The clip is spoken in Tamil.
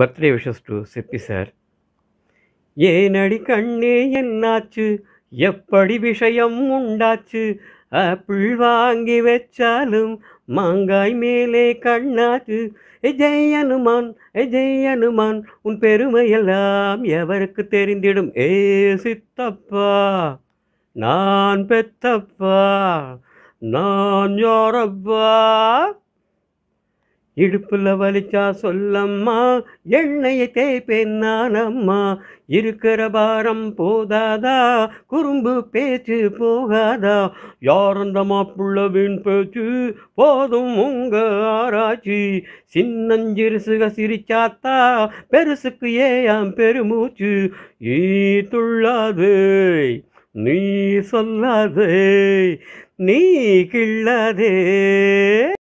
birthday wishes to Chippy sir ஏனடி கண்ணே என்னாச்சு எப்படி விஷயம் உண்டாச்சு ஆப்பிள் வாங்கி வச்சாலும் மாங்காய் மேலே கண்ணாச்சு எஜய் அனுமான் எஜய் அனுமான் உன் பெருமை எல்லாம் எவருக்கு தெரிந்திடும் ஏ சித்தப்பா நான் பெத்தப்பா நான் யாரப்பா இடுப்புல வலிச்சா சொல்லம்மா எண்ணெயை தேய்ப்பேன் நானம்மா இருக்கிற பாரம் போதாதா குறும்பு பேச்சு போகாதா யார் அந்த வீண் பேச்சு போதும் உங்க ஆராய்ச்சி சின்னஞ்சிறுசுக சிரிச்சாத்தா பெருசுக்கு ஏயாம் பெருமூச்சு ஈ துள்ளாது நீ சொல்லாதே நீ கிள்ளாதே